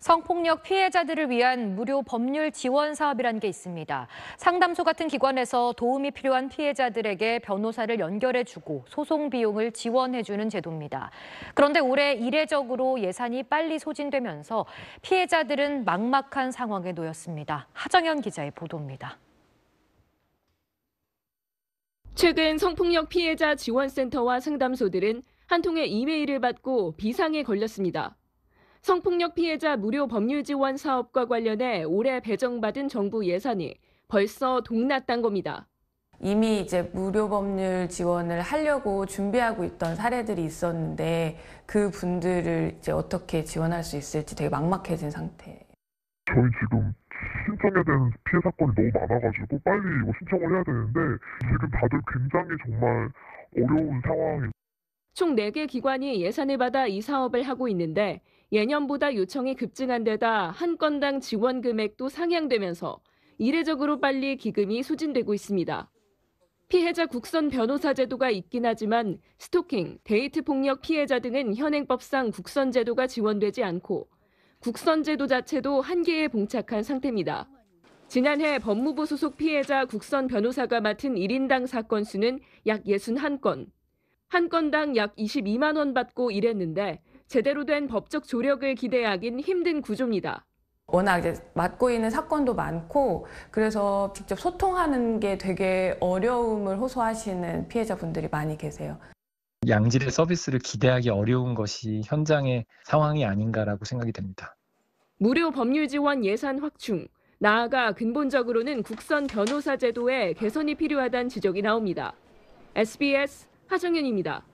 성폭력 피해자들을 위한 무료 법률 지원 사업이라는 게 있습니다. 상담소 같은 기관에서 도움이 필요한 피해자들에게 변호사를 연결해주고 소송 비용을 지원해주는 제도입니다. 그런데 올해 이례적으로 예산이 빨리 소진되면서 피해자들은 막막한 상황에 놓였습니다. 하정현 기자의 보도입니다. 최근 성폭력 피해자 지원센터와 상담소들은 한 통의 이메일을 받고 비상에 걸렸습니다. 성폭력 피해자 무료 법률 지원 사업과 관련해 올해 배정받은 정부 예산이 벌써 동났단 겁니다. 이미 이제 무료 법률 지원을 하려고 준비하고 있던 사례들이 있었는데 그 분들을 이제 어떻게 지원할 수 있을지 되게 막막해진 상태. 저희 지금 신청해야 되는 피해 사건이 너무 많아가지고 빨리 이거 신청을 해야 되는데 지금 다들 굉장히 정말 어려운 상황. 총 4개 기관이 예산을 받아 이 사업을 하고 있는데 예년보다 요청이 급증한 데다 한 건당 지원 금액도 상향되면서 이례적으로 빨리 기금이 소진되고 있습니다. 피해자 국선 변호사 제도가 있긴 하지만 스토킹, 데이트 폭력 피해자 등은 현행법상 국선 제도가 지원되지 않고 국선 제도 자체도 한계에 봉착한 상태입니다. 지난해 법무부 소속 피해자 국선 변호사가 맡은 1인당 사건 수는 약 61건. 한 건당 약 22만 원 받고 일했는데 제대로 된 법적 조력을 기대하긴 힘든 구조입니다. 워낙 이제 맡고 있는 사건도 많고 그래서 직접 소통하는 게 되게 어려움을 호소하시는 피해자분들이 많이 계세요. 양질의 서비스를 기대하기 어려운 것이 현장의 상황이 아닌가라고 생각이 됩니다. 무료 법률 지원 예산 확충, 나아가 근본적으로는 국선 변호사 제도의 개선이 필요하다는 지적이 나옵니다. SBS 하정현입니다.